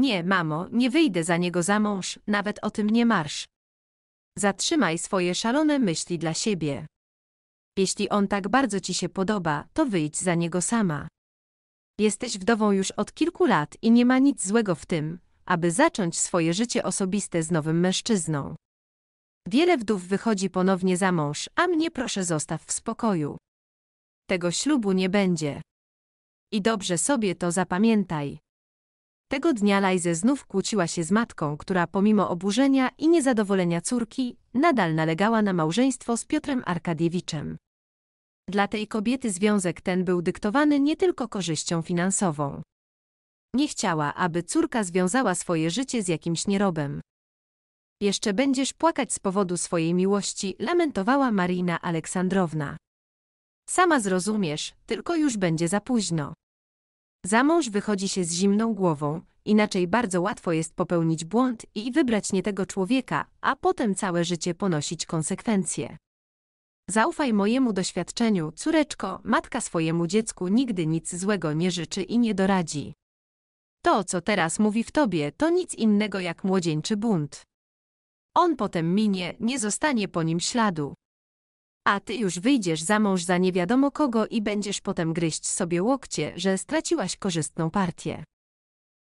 Nie, mamo, nie wyjdę za niego za mąż, nawet o tym nie marsz. Zatrzymaj swoje szalone myśli dla siebie. Jeśli on tak bardzo ci się podoba, to wyjdź za niego sama. Jesteś wdową już od kilku lat i nie ma nic złego w tym, aby zacząć swoje życie osobiste z nowym mężczyzną. Wiele wdów wychodzi ponownie za mąż, a mnie proszę zostaw w spokoju. Tego ślubu nie będzie. I dobrze sobie to zapamiętaj. Tego dnia Lajze znów kłóciła się z matką, która pomimo oburzenia i niezadowolenia córki, nadal nalegała na małżeństwo z Piotrem Arkadiewiczem. Dla tej kobiety związek ten był dyktowany nie tylko korzyścią finansową. Nie chciała, aby córka związała swoje życie z jakimś nierobem. Jeszcze będziesz płakać z powodu swojej miłości, lamentowała Marina Aleksandrowna. Sama zrozumiesz, tylko już będzie za późno. Za mąż wychodzi się z zimną głową, inaczej bardzo łatwo jest popełnić błąd i wybrać nie tego człowieka, a potem całe życie ponosić konsekwencje. Zaufaj mojemu doświadczeniu, córeczko, matka swojemu dziecku nigdy nic złego nie życzy i nie doradzi. To, co teraz mówi w tobie, to nic innego jak młodzieńczy bunt. On potem minie, nie zostanie po nim śladu. A ty już wyjdziesz za mąż za nie wiadomo kogo i będziesz potem gryźć sobie łokcie, że straciłaś korzystną partię.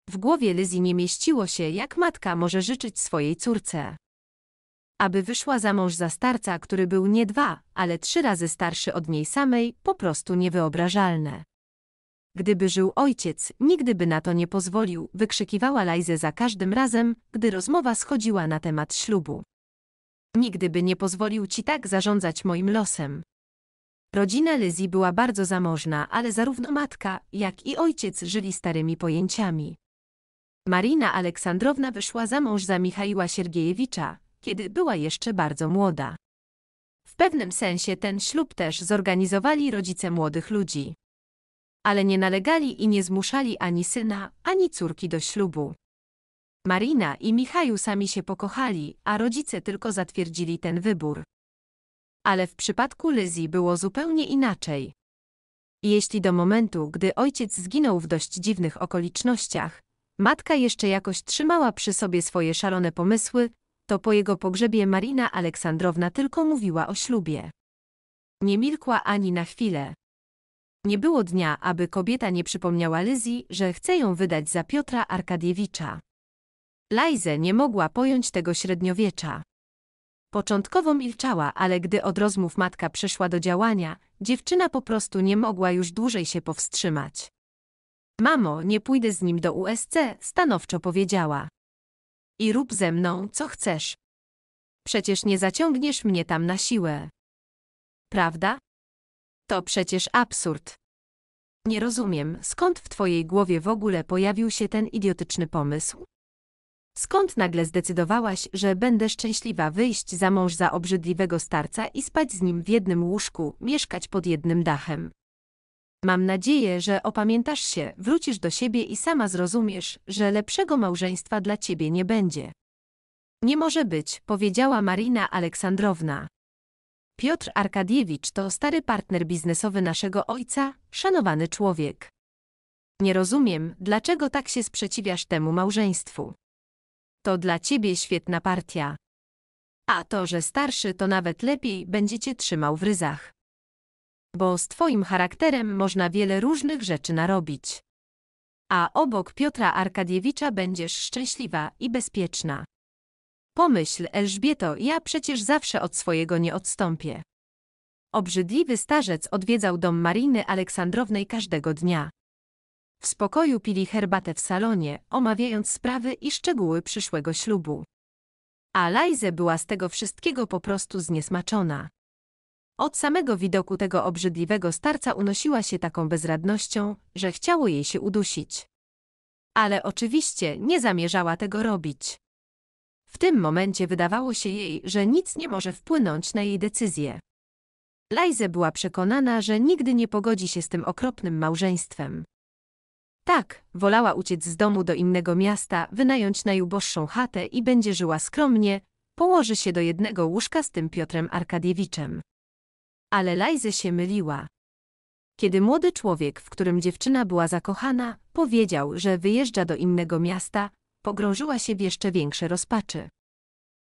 W głowie Lyzi nie mieściło się, jak matka może życzyć swojej córce. Aby wyszła za mąż za starca, który był nie dwa, ale trzy razy starszy od niej samej, po prostu niewyobrażalne. Gdyby żył ojciec, nigdy by na to nie pozwolił, wykrzykiwała Lajze za każdym razem, gdy rozmowa schodziła na temat ślubu. Nigdy by nie pozwolił ci tak zarządzać moim losem. Rodzina Lizzie była bardzo zamożna, ale zarówno matka, jak i ojciec żyli starymi pojęciami. Marina Aleksandrowna wyszła za mąż za Michaiła Siergiejewicza, kiedy była jeszcze bardzo młoda. W pewnym sensie ten ślub też zorganizowali rodzice młodych ludzi. Ale nie nalegali i nie zmuszali ani syna, ani córki do ślubu. Marina i Michał sami się pokochali, a rodzice tylko zatwierdzili ten wybór. Ale w przypadku Lyzji było zupełnie inaczej. Jeśli do momentu, gdy ojciec zginął w dość dziwnych okolicznościach, matka jeszcze jakoś trzymała przy sobie swoje szalone pomysły, to po jego pogrzebie Marina Aleksandrowna tylko mówiła o ślubie. Nie milkła ani na chwilę. Nie było dnia, aby kobieta nie przypomniała Lyzji, że chce ją wydać za Piotra Arkadiewicza. Lajze nie mogła pojąć tego średniowiecza. Początkowo milczała, ale gdy od rozmów matka przeszła do działania, dziewczyna po prostu nie mogła już dłużej się powstrzymać. Mamo, nie pójdę z nim do USC, stanowczo powiedziała. I rób ze mną, co chcesz. Przecież nie zaciągniesz mnie tam na siłę. Prawda? To przecież absurd. Nie rozumiem, skąd w twojej głowie w ogóle pojawił się ten idiotyczny pomysł? Skąd nagle zdecydowałaś, że będę szczęśliwa wyjść za mąż za obrzydliwego starca i spać z nim w jednym łóżku, mieszkać pod jednym dachem? Mam nadzieję, że opamiętasz się, wrócisz do siebie i sama zrozumiesz, że lepszego małżeństwa dla ciebie nie będzie. Nie może być, powiedziała Marina Aleksandrowna. Piotr Arkadiewicz to stary partner biznesowy naszego ojca, szanowany człowiek. Nie rozumiem, dlaczego tak się sprzeciwiasz temu małżeństwu. To dla ciebie świetna partia. A to, że starszy, to nawet lepiej będzie cię trzymał w ryzach. Bo z twoim charakterem można wiele różnych rzeczy narobić. A obok Piotra Arkadiewicza będziesz szczęśliwa i bezpieczna. Pomyśl, Elżbieto, ja przecież zawsze od swojego nie odstąpię. Obrzydliwy starzec odwiedzał dom Mariny Aleksandrownej każdego dnia. W spokoju pili herbatę w salonie, omawiając sprawy i szczegóły przyszłego ślubu. A Lajze była z tego wszystkiego po prostu zniesmaczona. Od samego widoku tego obrzydliwego starca unosiła się taką bezradnością, że chciało jej się udusić. Ale oczywiście nie zamierzała tego robić. W tym momencie wydawało się jej, że nic nie może wpłynąć na jej decyzję. Lajze była przekonana, że nigdy nie pogodzi się z tym okropnym małżeństwem. Tak, wolała uciec z domu do innego miasta, wynająć najuboższą chatę i będzie żyła skromnie, położy się do jednego łóżka z tym Piotrem Arkadiewiczem. Ale Lajze się myliła. Kiedy młody człowiek, w którym dziewczyna była zakochana, powiedział, że wyjeżdża do innego miasta, pogrążyła się w jeszcze większe rozpaczy.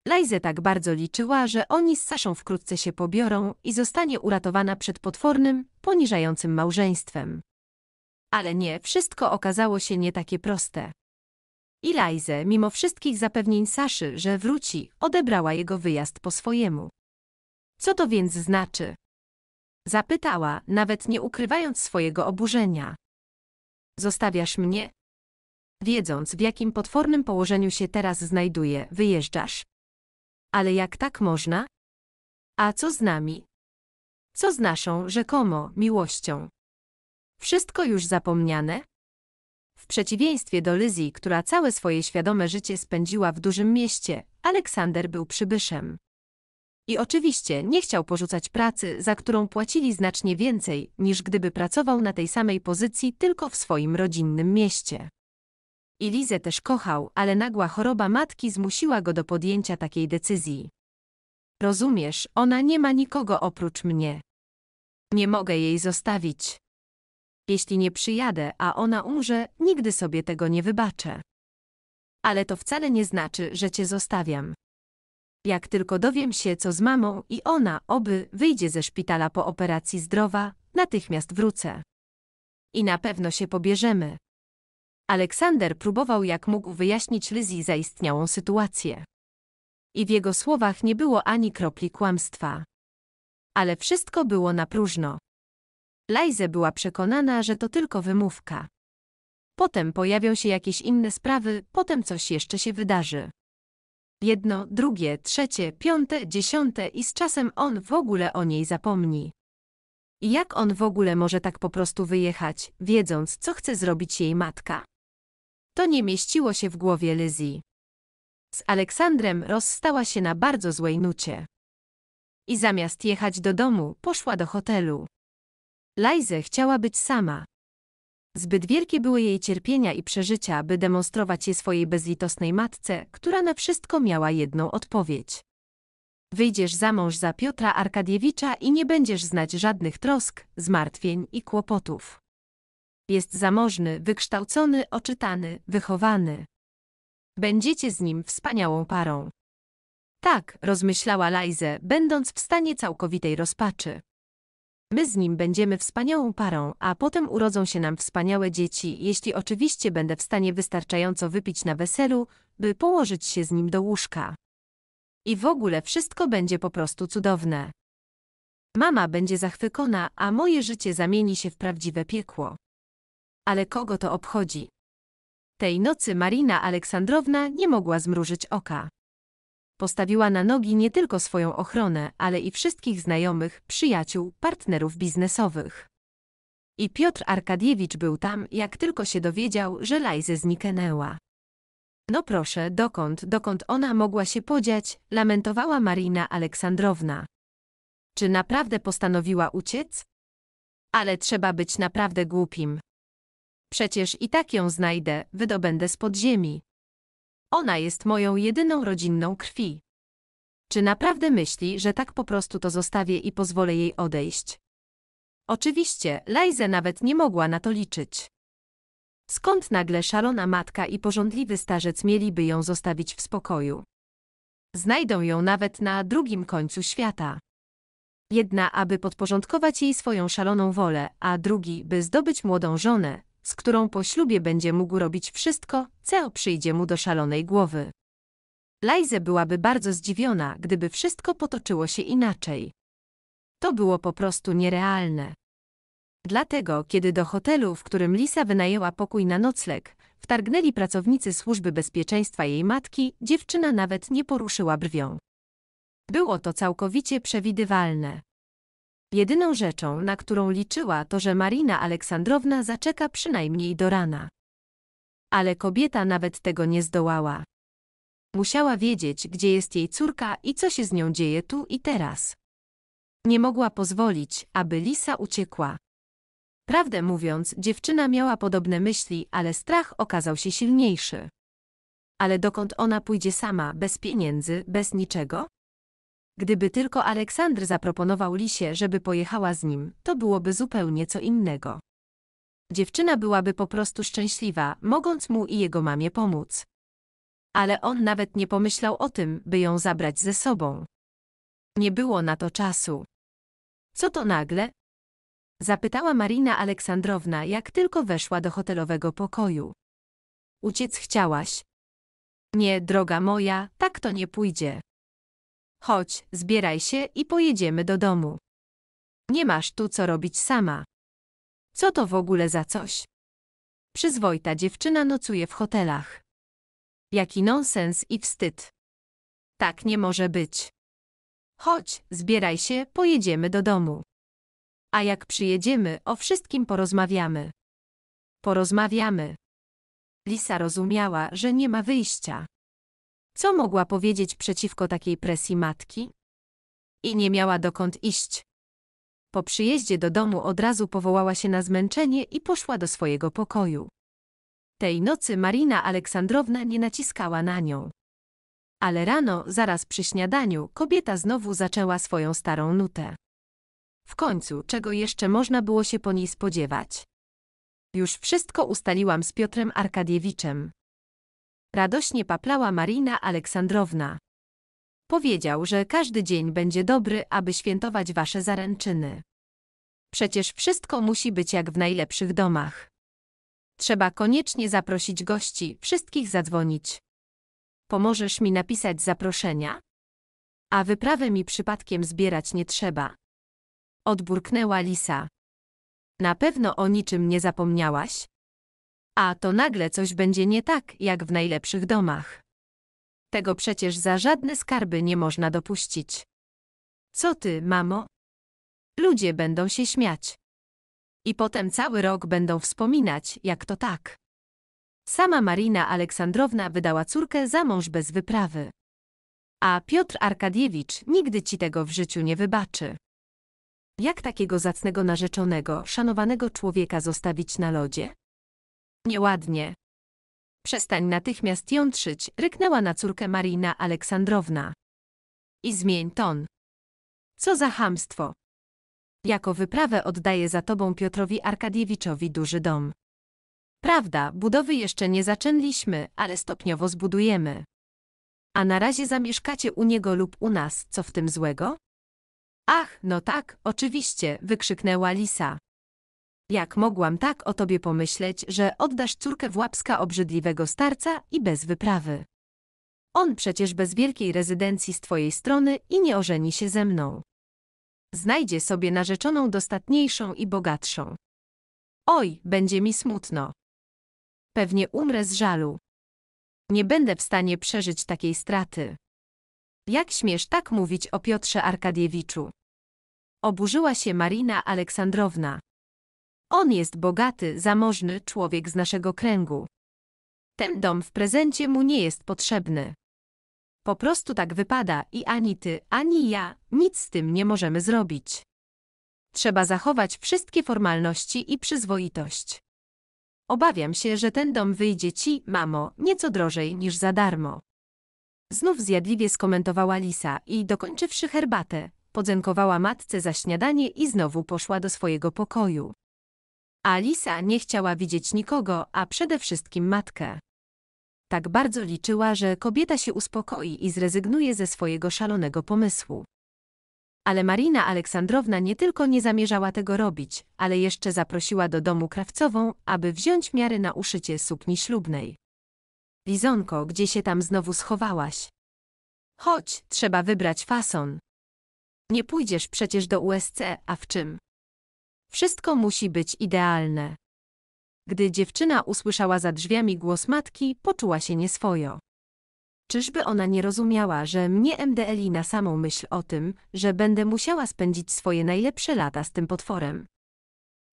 Lajze tak bardzo liczyła, że oni z Saszą wkrótce się pobiorą i zostanie uratowana przed potwornym, poniżającym małżeństwem. Ale nie, wszystko okazało się nie takie proste. Eliza, mimo wszystkich zapewnień Saszy, że wróci, odebrała jego wyjazd po swojemu. Co to więc znaczy? Zapytała, nawet nie ukrywając swojego oburzenia. Zostawiasz mnie? Wiedząc, w jakim potwornym położeniu się teraz znajduję, wyjeżdżasz. Ale jak tak można? A co z nami? Co z naszą rzekomo miłością? Wszystko już zapomniane? W przeciwieństwie do Lizzie, która całe swoje świadome życie spędziła w dużym mieście, Aleksander był przybyszem. I oczywiście nie chciał porzucać pracy, za którą płacili znacznie więcej, niż gdyby pracował na tej samej pozycji tylko w swoim rodzinnym mieście. I Lizę też kochał, ale nagła choroba matki zmusiła go do podjęcia takiej decyzji. Rozumiesz, ona nie ma nikogo oprócz mnie. Nie mogę jej zostawić. Jeśli nie przyjadę, a ona umrze, nigdy sobie tego nie wybaczę. Ale to wcale nie znaczy, że cię zostawiam. Jak tylko dowiem się, co z mamą i ona, oby, wyjdzie ze szpitala po operacji zdrowa, natychmiast wrócę. I na pewno się pobierzemy. Aleksander próbował jak mógł wyjaśnić Lizzie zaistniałą sytuację. I w jego słowach nie było ani kropli kłamstwa. Ale wszystko było na próżno. Lajze była przekonana, że to tylko wymówka. Potem pojawią się jakieś inne sprawy, potem coś jeszcze się wydarzy. Jedno, drugie, trzecie, piąte, dziesiąte i z czasem on w ogóle o niej zapomni. I jak on w ogóle może tak po prostu wyjechać, wiedząc, co chce zrobić jej matka? To nie mieściło się w głowie Lizzie. Z Aleksandrem rozstała się na bardzo złej nucie. I zamiast jechać do domu, poszła do hotelu. Lajze chciała być sama. Zbyt wielkie były jej cierpienia i przeżycia, by demonstrować je swojej bezlitosnej matce, która na wszystko miała jedną odpowiedź. Wyjdziesz za mąż za Piotra Arkadiewicza i nie będziesz znać żadnych trosk, zmartwień i kłopotów. Jest zamożny, wykształcony, oczytany, wychowany. Będziecie z nim wspaniałą parą. Tak, rozmyślała Lajze, będąc w stanie całkowitej rozpaczy. My z nim będziemy wspaniałą parą, a potem urodzą się nam wspaniałe dzieci, jeśli oczywiście będę w stanie wystarczająco wypić na weselu, by położyć się z nim do łóżka. I w ogóle wszystko będzie po prostu cudowne. Mama będzie zachwycona, a moje życie zamieni się w prawdziwe piekło. Ale kogo to obchodzi? Tej nocy Marina Aleksandrowna nie mogła zmrużyć oka postawiła na nogi nie tylko swoją ochronę, ale i wszystkich znajomych, przyjaciół, partnerów biznesowych. I Piotr Arkadiewicz był tam, jak tylko się dowiedział, że Lajze zniknęła. No proszę, dokąd, dokąd ona mogła się podziać, lamentowała Marina Aleksandrowna. Czy naprawdę postanowiła uciec? Ale trzeba być naprawdę głupim. Przecież i tak ją znajdę, wydobędę z podziemi. Ona jest moją jedyną rodzinną krwi. Czy naprawdę myśli, że tak po prostu to zostawię i pozwolę jej odejść? Oczywiście, Lajze nawet nie mogła na to liczyć. Skąd nagle szalona matka i porządliwy starzec mieliby ją zostawić w spokoju? Znajdą ją nawet na drugim końcu świata. Jedna, aby podporządkować jej swoją szaloną wolę, a drugi, by zdobyć młodą żonę, z którą po ślubie będzie mógł robić wszystko, co przyjdzie mu do szalonej głowy. Lajze byłaby bardzo zdziwiona, gdyby wszystko potoczyło się inaczej. To było po prostu nierealne. Dlatego, kiedy do hotelu, w którym Lisa wynajęła pokój na nocleg, wtargnęli pracownicy służby bezpieczeństwa jej matki, dziewczyna nawet nie poruszyła brwią. Było to całkowicie przewidywalne. Jedyną rzeczą, na którą liczyła, to że Marina Aleksandrowna zaczeka przynajmniej do rana. Ale kobieta nawet tego nie zdołała. Musiała wiedzieć, gdzie jest jej córka i co się z nią dzieje tu i teraz. Nie mogła pozwolić, aby Lisa uciekła. Prawdę mówiąc, dziewczyna miała podobne myśli, ale strach okazał się silniejszy. Ale dokąd ona pójdzie sama, bez pieniędzy, bez niczego? Gdyby tylko Aleksandr zaproponował Lisie, żeby pojechała z nim, to byłoby zupełnie co innego. Dziewczyna byłaby po prostu szczęśliwa, mogąc mu i jego mamie pomóc. Ale on nawet nie pomyślał o tym, by ją zabrać ze sobą. Nie było na to czasu. Co to nagle? Zapytała Marina Aleksandrowna, jak tylko weszła do hotelowego pokoju. Uciec chciałaś. Nie, droga moja, tak to nie pójdzie. Chodź, zbieraj się i pojedziemy do domu. Nie masz tu co robić sama. Co to w ogóle za coś? Przyzwoita dziewczyna nocuje w hotelach. Jaki nonsens i wstyd. Tak nie może być. Chodź, zbieraj się, pojedziemy do domu. A jak przyjedziemy, o wszystkim porozmawiamy. Porozmawiamy. Lisa rozumiała, że nie ma wyjścia. Co mogła powiedzieć przeciwko takiej presji matki? I nie miała dokąd iść. Po przyjeździe do domu od razu powołała się na zmęczenie i poszła do swojego pokoju. Tej nocy Marina Aleksandrowna nie naciskała na nią. Ale rano, zaraz przy śniadaniu, kobieta znowu zaczęła swoją starą nutę. W końcu, czego jeszcze można było się po niej spodziewać? Już wszystko ustaliłam z Piotrem Arkadiewiczem. Radośnie paplała Marina Aleksandrowna. Powiedział, że każdy dzień będzie dobry, aby świętować wasze zaręczyny. Przecież wszystko musi być jak w najlepszych domach. Trzeba koniecznie zaprosić gości, wszystkich zadzwonić. Pomożesz mi napisać zaproszenia? A wyprawę mi przypadkiem zbierać nie trzeba. Odburknęła Lisa. Na pewno o niczym nie zapomniałaś? A to nagle coś będzie nie tak, jak w najlepszych domach. Tego przecież za żadne skarby nie można dopuścić. Co ty, mamo? Ludzie będą się śmiać. I potem cały rok będą wspominać, jak to tak. Sama Marina Aleksandrowna wydała córkę za mąż bez wyprawy. A Piotr Arkadiewicz nigdy ci tego w życiu nie wybaczy. Jak takiego zacnego narzeczonego, szanowanego człowieka zostawić na lodzie? nieładnie. Przestań natychmiast jątrzyć, ryknęła na córkę Marina Aleksandrowna. I zmień ton. Co za hamstwo. Jako wyprawę oddaję za tobą Piotrowi Arkadiewiczowi duży dom. Prawda, budowy jeszcze nie zaczęliśmy, ale stopniowo zbudujemy. A na razie zamieszkacie u niego lub u nas, co w tym złego? Ach, no tak, oczywiście, wykrzyknęła Lisa. Jak mogłam tak o tobie pomyśleć, że oddasz córkę w łapska obrzydliwego starca i bez wyprawy? On przecież bez wielkiej rezydencji z twojej strony i nie ożeni się ze mną. Znajdzie sobie narzeczoną dostatniejszą i bogatszą. Oj, będzie mi smutno. Pewnie umrę z żalu. Nie będę w stanie przeżyć takiej straty. Jak śmiesz tak mówić o Piotrze Arkadiewiczu? Oburzyła się Marina Aleksandrowna. On jest bogaty, zamożny człowiek z naszego kręgu. Ten dom w prezencie mu nie jest potrzebny. Po prostu tak wypada i ani ty, ani ja nic z tym nie możemy zrobić. Trzeba zachować wszystkie formalności i przyzwoitość. Obawiam się, że ten dom wyjdzie ci, mamo, nieco drożej niż za darmo. Znów zjadliwie skomentowała Lisa i dokończywszy herbatę, podziękowała matce za śniadanie i znowu poszła do swojego pokoju. Alisa nie chciała widzieć nikogo, a przede wszystkim matkę. Tak bardzo liczyła, że kobieta się uspokoi i zrezygnuje ze swojego szalonego pomysłu. Ale Marina Aleksandrowna nie tylko nie zamierzała tego robić, ale jeszcze zaprosiła do domu krawcową, aby wziąć miary na uszycie sukni ślubnej. Lizonko, gdzie się tam znowu schowałaś? Chodź, trzeba wybrać fason. Nie pójdziesz przecież do USC, a w czym? Wszystko musi być idealne. Gdy dziewczyna usłyszała za drzwiami głos matki, poczuła się nieswojo. Czyżby ona nie rozumiała, że mnie MDLi na samą myśl o tym, że będę musiała spędzić swoje najlepsze lata z tym potworem?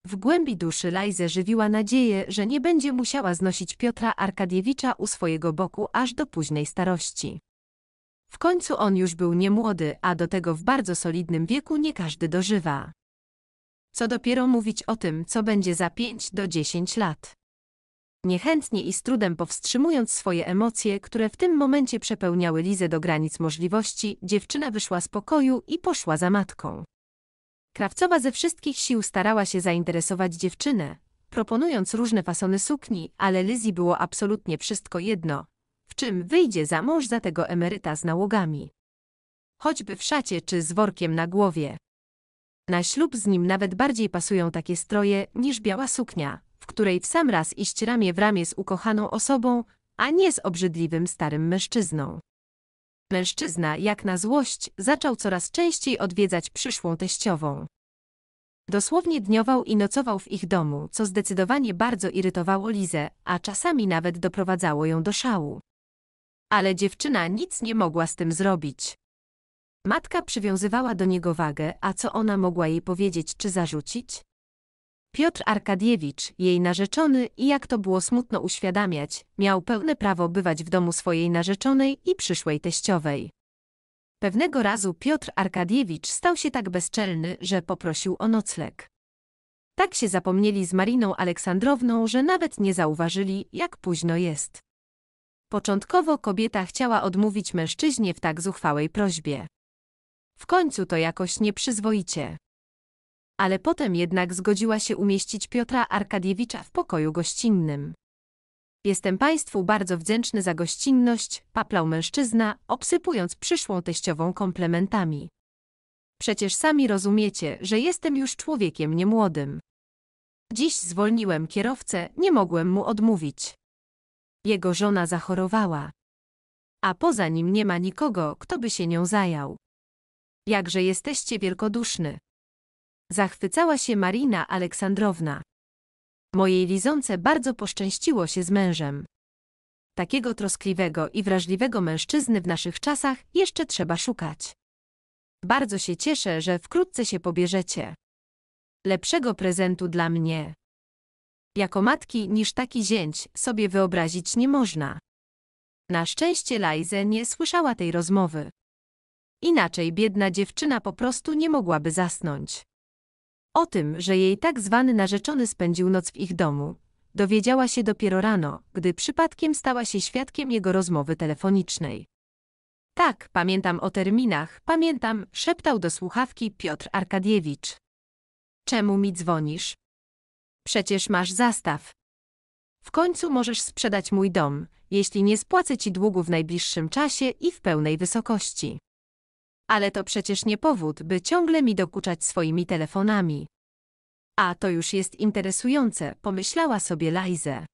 W głębi duszy Lajze żywiła nadzieję, że nie będzie musiała znosić Piotra Arkadiewicza u swojego boku aż do późnej starości. W końcu on już był niemłody, a do tego w bardzo solidnym wieku nie każdy dożywa co dopiero mówić o tym, co będzie za 5 do 10 lat. Niechętnie i z trudem powstrzymując swoje emocje, które w tym momencie przepełniały Lizę do granic możliwości, dziewczyna wyszła z pokoju i poszła za matką. Krawcowa ze wszystkich sił starała się zainteresować dziewczynę, proponując różne fasony sukni, ale Lizzie było absolutnie wszystko jedno, w czym wyjdzie za mąż za tego emeryta z nałogami. Choćby w szacie czy z workiem na głowie. Na ślub z nim nawet bardziej pasują takie stroje niż biała suknia, w której w sam raz iść ramię w ramię z ukochaną osobą, a nie z obrzydliwym starym mężczyzną. Mężczyzna, jak na złość, zaczął coraz częściej odwiedzać przyszłą teściową. Dosłownie dniował i nocował w ich domu, co zdecydowanie bardzo irytowało Lizę, a czasami nawet doprowadzało ją do szału. Ale dziewczyna nic nie mogła z tym zrobić. Matka przywiązywała do niego wagę, a co ona mogła jej powiedzieć czy zarzucić? Piotr Arkadiewicz, jej narzeczony i jak to było smutno uświadamiać, miał pełne prawo bywać w domu swojej narzeczonej i przyszłej teściowej. Pewnego razu Piotr Arkadiewicz stał się tak bezczelny, że poprosił o nocleg. Tak się zapomnieli z Mariną Aleksandrowną, że nawet nie zauważyli, jak późno jest. Początkowo kobieta chciała odmówić mężczyźnie w tak zuchwałej prośbie. W końcu to jakoś nieprzyzwoicie. Ale potem jednak zgodziła się umieścić Piotra Arkadiewicza w pokoju gościnnym. Jestem Państwu bardzo wdzięczny za gościnność, paplał mężczyzna, obsypując przyszłą teściową komplementami. Przecież sami rozumiecie, że jestem już człowiekiem niemłodym. Dziś zwolniłem kierowcę, nie mogłem mu odmówić. Jego żona zachorowała. A poza nim nie ma nikogo, kto by się nią zajął. Jakże jesteście wielkoduszny. Zachwycała się Marina Aleksandrowna. Mojej Lizonce bardzo poszczęściło się z mężem. Takiego troskliwego i wrażliwego mężczyzny w naszych czasach jeszcze trzeba szukać. Bardzo się cieszę, że wkrótce się pobierzecie. Lepszego prezentu dla mnie. Jako matki niż taki zięć sobie wyobrazić nie można. Na szczęście Lajze nie słyszała tej rozmowy. Inaczej biedna dziewczyna po prostu nie mogłaby zasnąć. O tym, że jej tak zwany narzeczony spędził noc w ich domu, dowiedziała się dopiero rano, gdy przypadkiem stała się świadkiem jego rozmowy telefonicznej. Tak, pamiętam o terminach, pamiętam, szeptał do słuchawki Piotr Arkadiewicz. Czemu mi dzwonisz? Przecież masz zastaw. W końcu możesz sprzedać mój dom, jeśli nie spłacę ci długu w najbliższym czasie i w pełnej wysokości. Ale to przecież nie powód, by ciągle mi dokuczać swoimi telefonami. A to już jest interesujące, pomyślała sobie Lajze.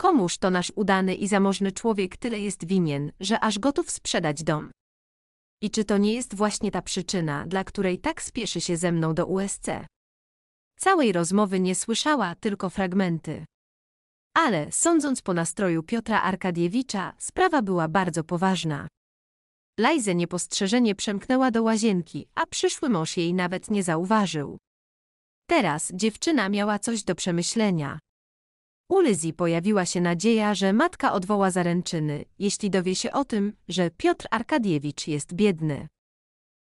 Komuż to nasz udany i zamożny człowiek tyle jest winien, że aż gotów sprzedać dom. I czy to nie jest właśnie ta przyczyna, dla której tak spieszy się ze mną do USC? Całej rozmowy nie słyszała, tylko fragmenty. Ale, sądząc po nastroju Piotra Arkadiewicza, sprawa była bardzo poważna. Lajze niepostrzeżenie przemknęła do łazienki, a przyszły mąż jej nawet nie zauważył. Teraz dziewczyna miała coś do przemyślenia. U Lyzi pojawiła się nadzieja, że matka odwoła zaręczyny, jeśli dowie się o tym, że Piotr Arkadiewicz jest biedny.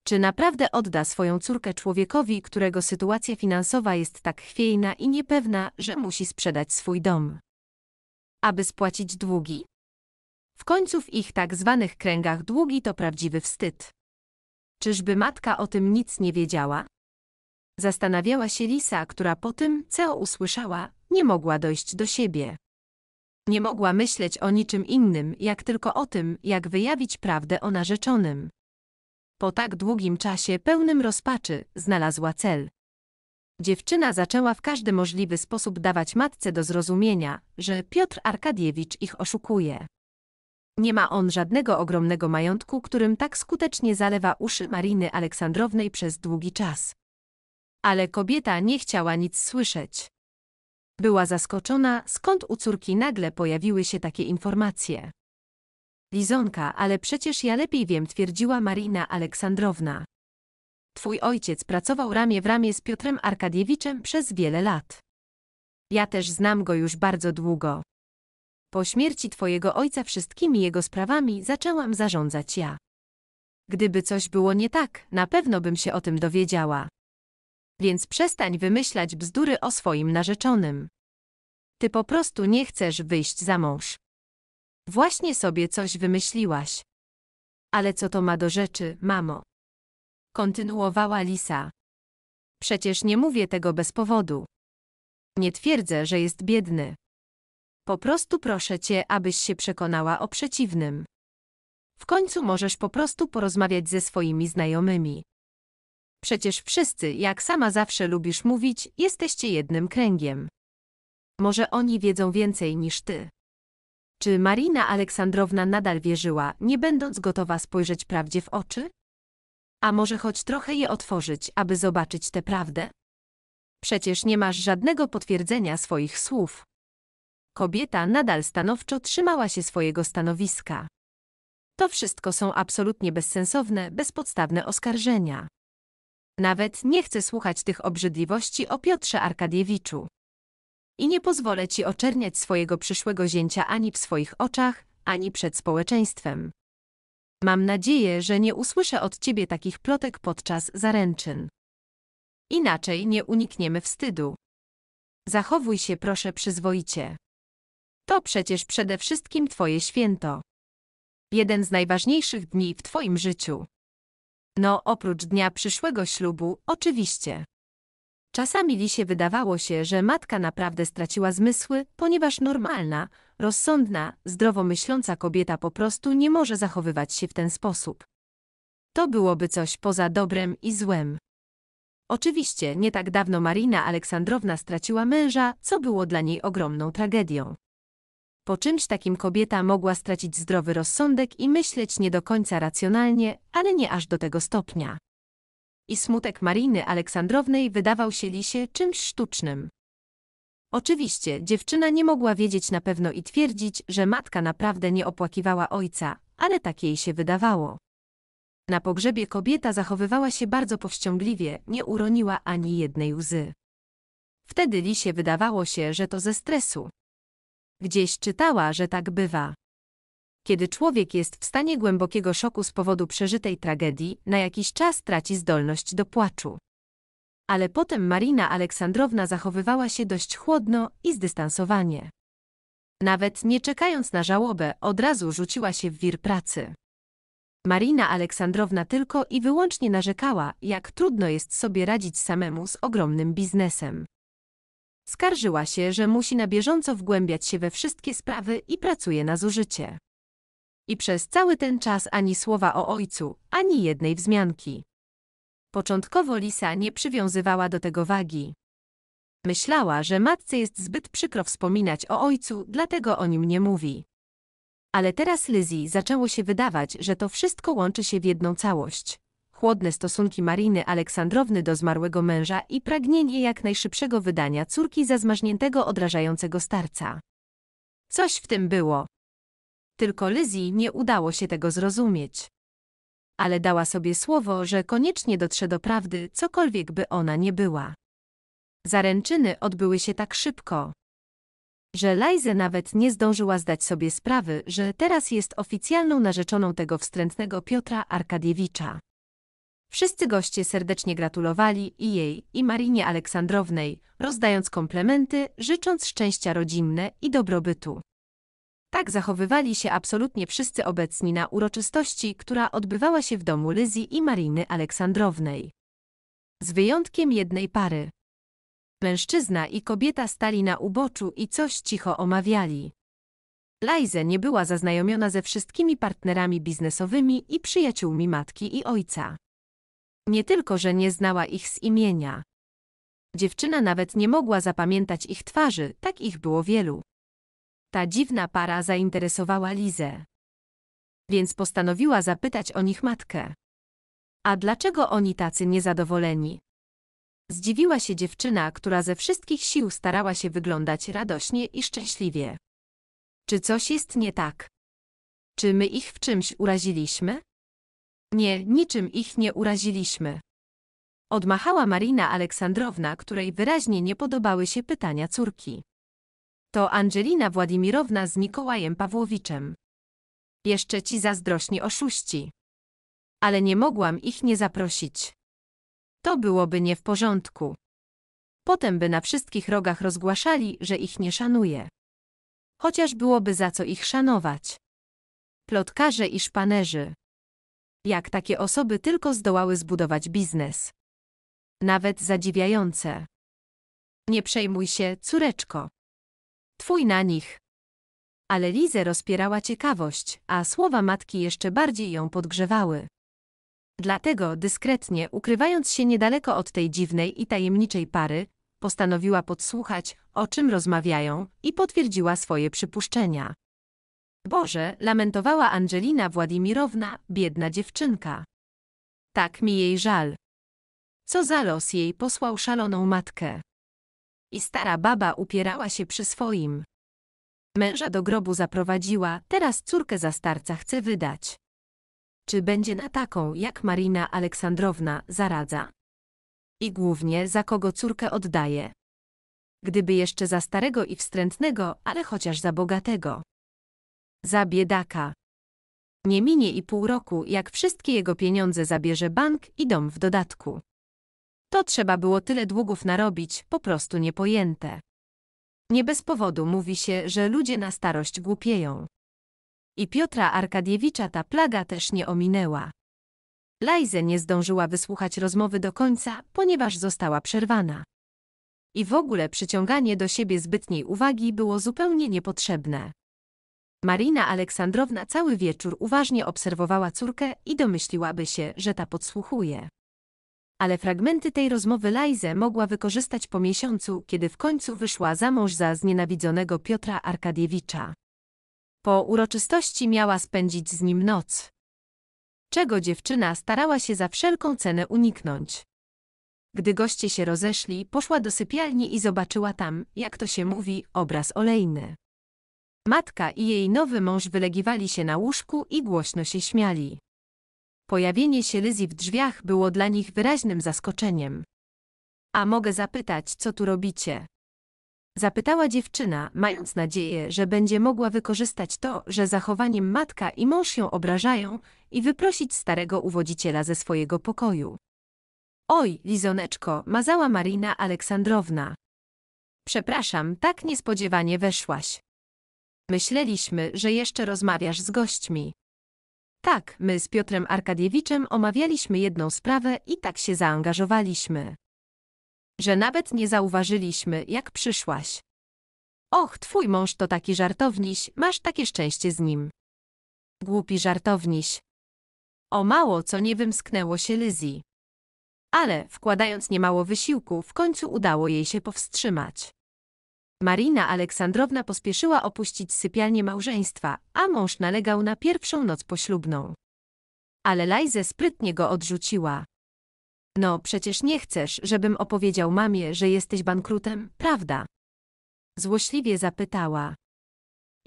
Czy naprawdę odda swoją córkę człowiekowi, którego sytuacja finansowa jest tak chwiejna i niepewna, że musi sprzedać swój dom? Aby spłacić długi? W końcu w ich tak zwanych kręgach długi to prawdziwy wstyd. Czyżby matka o tym nic nie wiedziała? Zastanawiała się Lisa, która po tym, co usłyszała, nie mogła dojść do siebie. Nie mogła myśleć o niczym innym, jak tylko o tym, jak wyjawić prawdę o narzeczonym. Po tak długim czasie pełnym rozpaczy znalazła cel. Dziewczyna zaczęła w każdy możliwy sposób dawać matce do zrozumienia, że Piotr Arkadiewicz ich oszukuje. Nie ma on żadnego ogromnego majątku, którym tak skutecznie zalewa uszy Mariny Aleksandrownej przez długi czas. Ale kobieta nie chciała nic słyszeć. Była zaskoczona, skąd u córki nagle pojawiły się takie informacje. Lizonka, ale przecież ja lepiej wiem, twierdziła Marina Aleksandrowna. Twój ojciec pracował ramię w ramię z Piotrem Arkadiewiczem przez wiele lat. Ja też znam go już bardzo długo. Po śmierci twojego ojca wszystkimi jego sprawami zaczęłam zarządzać ja. Gdyby coś było nie tak, na pewno bym się o tym dowiedziała. Więc przestań wymyślać bzdury o swoim narzeczonym. Ty po prostu nie chcesz wyjść za mąż. Właśnie sobie coś wymyśliłaś. Ale co to ma do rzeczy, mamo? Kontynuowała Lisa. Przecież nie mówię tego bez powodu. Nie twierdzę, że jest biedny. Po prostu proszę cię, abyś się przekonała o przeciwnym. W końcu możesz po prostu porozmawiać ze swoimi znajomymi. Przecież wszyscy, jak sama zawsze lubisz mówić, jesteście jednym kręgiem. Może oni wiedzą więcej niż ty. Czy Marina Aleksandrowna nadal wierzyła, nie będąc gotowa spojrzeć prawdzie w oczy? A może choć trochę je otworzyć, aby zobaczyć tę prawdę? Przecież nie masz żadnego potwierdzenia swoich słów. Kobieta nadal stanowczo trzymała się swojego stanowiska. To wszystko są absolutnie bezsensowne, bezpodstawne oskarżenia. Nawet nie chcę słuchać tych obrzydliwości o Piotrze Arkadiewiczu. I nie pozwolę ci oczerniać swojego przyszłego zięcia ani w swoich oczach, ani przed społeczeństwem. Mam nadzieję, że nie usłyszę od ciebie takich plotek podczas zaręczyn. Inaczej nie unikniemy wstydu. Zachowuj się proszę przyzwoicie. To przecież przede wszystkim Twoje święto. Jeden z najważniejszych dni w Twoim życiu. No, oprócz dnia przyszłego ślubu, oczywiście. Czasami Lisie wydawało się, że matka naprawdę straciła zmysły, ponieważ normalna, rozsądna, zdrowomyśląca kobieta po prostu nie może zachowywać się w ten sposób. To byłoby coś poza dobrem i złem. Oczywiście nie tak dawno Marina Aleksandrowna straciła męża, co było dla niej ogromną tragedią. Po czymś takim kobieta mogła stracić zdrowy rozsądek i myśleć nie do końca racjonalnie, ale nie aż do tego stopnia. I smutek Mariny Aleksandrownej wydawał się Lisie czymś sztucznym. Oczywiście, dziewczyna nie mogła wiedzieć na pewno i twierdzić, że matka naprawdę nie opłakiwała ojca, ale tak jej się wydawało. Na pogrzebie kobieta zachowywała się bardzo powściągliwie, nie uroniła ani jednej łzy. Wtedy Lisie wydawało się, że to ze stresu. Gdzieś czytała, że tak bywa. Kiedy człowiek jest w stanie głębokiego szoku z powodu przeżytej tragedii, na jakiś czas traci zdolność do płaczu. Ale potem Marina Aleksandrowna zachowywała się dość chłodno i zdystansowanie. Nawet nie czekając na żałobę, od razu rzuciła się w wir pracy. Marina Aleksandrowna tylko i wyłącznie narzekała, jak trudno jest sobie radzić samemu z ogromnym biznesem. Skarżyła się, że musi na bieżąco wgłębiać się we wszystkie sprawy i pracuje na zużycie. I przez cały ten czas ani słowa o ojcu, ani jednej wzmianki. Początkowo Lisa nie przywiązywała do tego wagi. Myślała, że matce jest zbyt przykro wspominać o ojcu, dlatego o nim nie mówi. Ale teraz Lizzie zaczęło się wydawać, że to wszystko łączy się w jedną całość chłodne stosunki Mariny Aleksandrowny do zmarłego męża i pragnienie jak najszybszego wydania córki za zmarzniętego odrażającego starca. Coś w tym było. Tylko Lyzji nie udało się tego zrozumieć. Ale dała sobie słowo, że koniecznie dotrze do prawdy, cokolwiek by ona nie była. Zaręczyny odbyły się tak szybko, że Lajze nawet nie zdążyła zdać sobie sprawy, że teraz jest oficjalną narzeczoną tego wstrętnego Piotra Arkadiewicza. Wszyscy goście serdecznie gratulowali i jej, i Marinie Aleksandrownej, rozdając komplementy, życząc szczęścia rodzinne i dobrobytu. Tak zachowywali się absolutnie wszyscy obecni na uroczystości, która odbywała się w domu Lyzji i Mariny Aleksandrownej. Z wyjątkiem jednej pary. Mężczyzna i kobieta stali na uboczu i coś cicho omawiali. Lajze nie była zaznajomiona ze wszystkimi partnerami biznesowymi i przyjaciółmi matki i ojca. Nie tylko, że nie znała ich z imienia. Dziewczyna nawet nie mogła zapamiętać ich twarzy, tak ich było wielu. Ta dziwna para zainteresowała Lizę. Więc postanowiła zapytać o nich matkę. A dlaczego oni tacy niezadowoleni? Zdziwiła się dziewczyna, która ze wszystkich sił starała się wyglądać radośnie i szczęśliwie. Czy coś jest nie tak? Czy my ich w czymś uraziliśmy? Nie, niczym ich nie uraziliśmy. Odmachała Marina Aleksandrowna, której wyraźnie nie podobały się pytania córki. To Angelina Władimirowna z Mikołajem Pawłowiczem. Jeszcze ci zazdrośni oszuści. Ale nie mogłam ich nie zaprosić. To byłoby nie w porządku. Potem by na wszystkich rogach rozgłaszali, że ich nie szanuje. Chociaż byłoby za co ich szanować. Plotkarze i szpanerzy jak takie osoby tylko zdołały zbudować biznes. Nawet zadziwiające. Nie przejmuj się, córeczko. Twój na nich. Ale Lizę rozpierała ciekawość, a słowa matki jeszcze bardziej ją podgrzewały. Dlatego, dyskretnie, ukrywając się niedaleko od tej dziwnej i tajemniczej pary, postanowiła podsłuchać, o czym rozmawiają i potwierdziła swoje przypuszczenia. Boże, lamentowała Angelina Władimirowna, biedna dziewczynka. Tak mi jej żal. Co za los jej posłał szaloną matkę. I stara baba upierała się przy swoim. Męża do grobu zaprowadziła, teraz córkę za starca chce wydać. Czy będzie na taką, jak Marina Aleksandrowna zaradza? I głównie za kogo córkę oddaje? Gdyby jeszcze za starego i wstrętnego, ale chociaż za bogatego. Za biedaka. Nie minie i pół roku, jak wszystkie jego pieniądze zabierze bank i dom w dodatku. To trzeba było tyle długów narobić, po prostu niepojęte. Nie bez powodu mówi się, że ludzie na starość głupieją. I Piotra Arkadiewicza ta plaga też nie ominęła. Lajze nie zdążyła wysłuchać rozmowy do końca, ponieważ została przerwana. I w ogóle przyciąganie do siebie zbytniej uwagi było zupełnie niepotrzebne. Marina Aleksandrowna cały wieczór uważnie obserwowała córkę i domyśliłaby się, że ta podsłuchuje. Ale fragmenty tej rozmowy Lajze mogła wykorzystać po miesiącu, kiedy w końcu wyszła za mąż za znienawidzonego Piotra Arkadiewicza. Po uroczystości miała spędzić z nim noc. Czego dziewczyna starała się za wszelką cenę uniknąć. Gdy goście się rozeszli, poszła do sypialni i zobaczyła tam, jak to się mówi, obraz olejny. Matka i jej nowy mąż wylegiwali się na łóżku i głośno się śmiali. Pojawienie się Lyzi w drzwiach było dla nich wyraźnym zaskoczeniem. A mogę zapytać, co tu robicie? Zapytała dziewczyna, mając nadzieję, że będzie mogła wykorzystać to, że zachowaniem matka i mąż ją obrażają i wyprosić starego uwodziciela ze swojego pokoju. Oj, Lizoneczko, mazała Marina Aleksandrowna. Przepraszam, tak niespodziewanie weszłaś. Myśleliśmy, że jeszcze rozmawiasz z gośćmi. Tak, my z Piotrem Arkadiewiczem omawialiśmy jedną sprawę i tak się zaangażowaliśmy. Że nawet nie zauważyliśmy, jak przyszłaś. Och, twój mąż to taki żartowniś, masz takie szczęście z nim. Głupi żartowniś. O mało co nie wymsknęło się Lyzji. Ale, wkładając niemało wysiłku, w końcu udało jej się powstrzymać. Marina Aleksandrowna pospieszyła opuścić sypialnię małżeństwa, a mąż nalegał na pierwszą noc poślubną. Ale Lajze sprytnie go odrzuciła. No, przecież nie chcesz, żebym opowiedział mamie, że jesteś bankrutem, prawda? Złośliwie zapytała.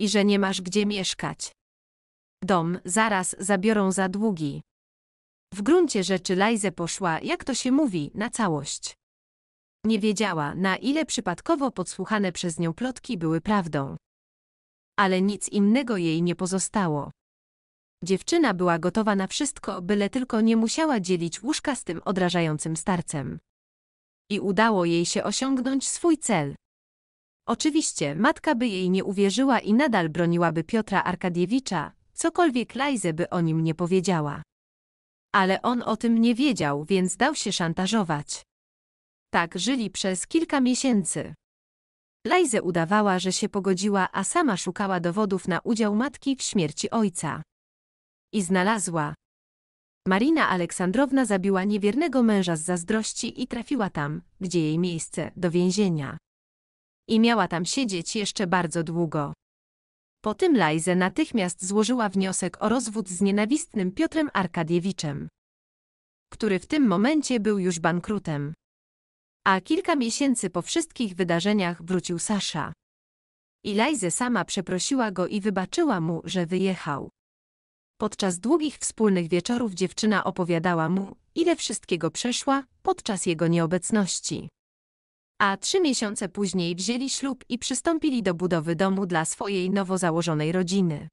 I że nie masz gdzie mieszkać. Dom zaraz zabiorą za długi. W gruncie rzeczy Lajze poszła, jak to się mówi, na całość. Nie wiedziała, na ile przypadkowo podsłuchane przez nią plotki były prawdą. Ale nic innego jej nie pozostało. Dziewczyna była gotowa na wszystko, byle tylko nie musiała dzielić łóżka z tym odrażającym starcem. I udało jej się osiągnąć swój cel. Oczywiście matka by jej nie uwierzyła i nadal broniłaby Piotra Arkadiewicza, cokolwiek Lajze by o nim nie powiedziała. Ale on o tym nie wiedział, więc dał się szantażować. Tak żyli przez kilka miesięcy. Lajze udawała, że się pogodziła, a sama szukała dowodów na udział matki w śmierci ojca. I znalazła. Marina Aleksandrowna zabiła niewiernego męża z zazdrości i trafiła tam, gdzie jej miejsce, do więzienia. I miała tam siedzieć jeszcze bardzo długo. Po tym Lajze natychmiast złożyła wniosek o rozwód z nienawistnym Piotrem Arkadiewiczem, który w tym momencie był już bankrutem. A kilka miesięcy po wszystkich wydarzeniach wrócił Sasza. Ilajze sama przeprosiła go i wybaczyła mu, że wyjechał. Podczas długich wspólnych wieczorów dziewczyna opowiadała mu, ile wszystkiego przeszła podczas jego nieobecności. A trzy miesiące później wzięli ślub i przystąpili do budowy domu dla swojej nowo założonej rodziny.